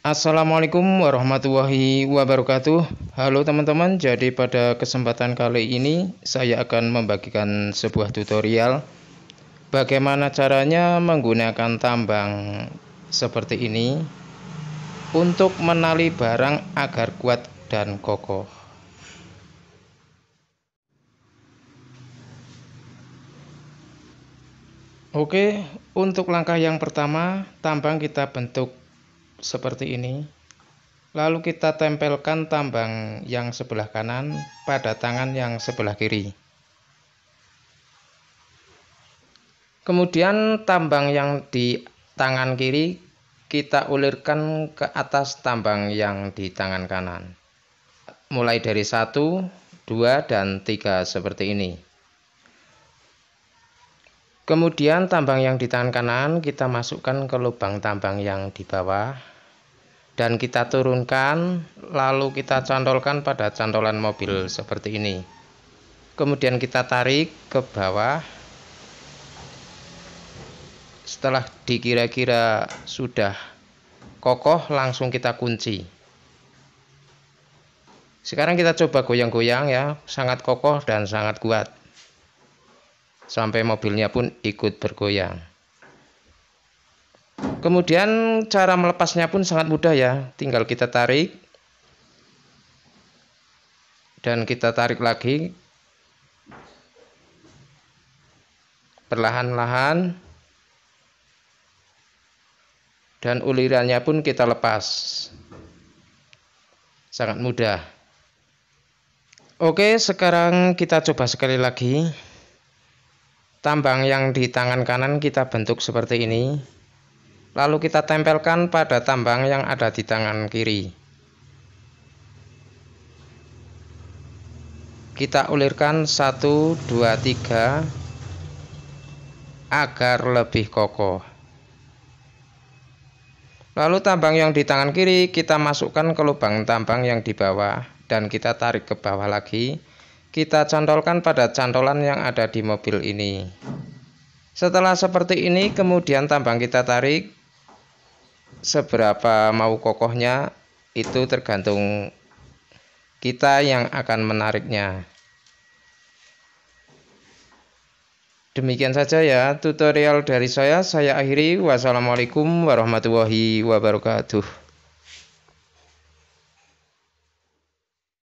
Assalamualaikum warahmatullahi wabarakatuh. Halo teman-teman, jadi pada kesempatan kali ini saya akan membagikan sebuah tutorial bagaimana caranya menggunakan tambang seperti ini untuk menali barang agar kuat dan kokoh. Oke, untuk langkah yang pertama, tambang kita bentuk seperti ini. Lalu kita tempelkan tambang yang sebelah kanan pada tangan yang sebelah kiri. Kemudian tambang yang di tangan kiri kita ulirkan ke atas tambang yang di tangan kanan. Mulai dari satu, dua dan tiga seperti ini. Kemudian tambang yang di tangan kanan kita masukkan ke lubang tambang yang di bawah dan kita turunkan lalu kita cantolkan pada cantolan mobil seperti ini. Kemudian kita tarik ke bawah. Setelah dikira-kira sudah kokoh langsung kita kunci. Sekarang kita coba goyang-goyang ya, sangat kokoh dan sangat kuat sampai mobilnya pun ikut bergoyang. Kemudian cara melepasnya pun sangat mudah ya, tinggal kita tarik dan kita tarik lagi perlahan-lahan dan ulirannya pun kita lepas sangat mudah oke sekarang kita coba sekali lagi Tambang yang di tangan kanan kita bentuk seperti ini. Lalu kita tempelkan pada tambang yang ada di tangan kiri. Kita ulirkan 1, 2, 3 agar lebih kokoh. Lalu tambang yang di tangan kiri kita masukkan ke lubang tambang yang di bawah dan kita tarik ke bawah lagi kita cantolkan pada cantolan yang ada di mobil ini. Setelah seperti ini, kemudian tambang kita tarik seberapa mau kokohnya itu tergantung kita yang akan menariknya. Demikian saja ya tutorial dari saya. Saya akhiri. Wassalamualaikum warahmatullahi wabarakatuh.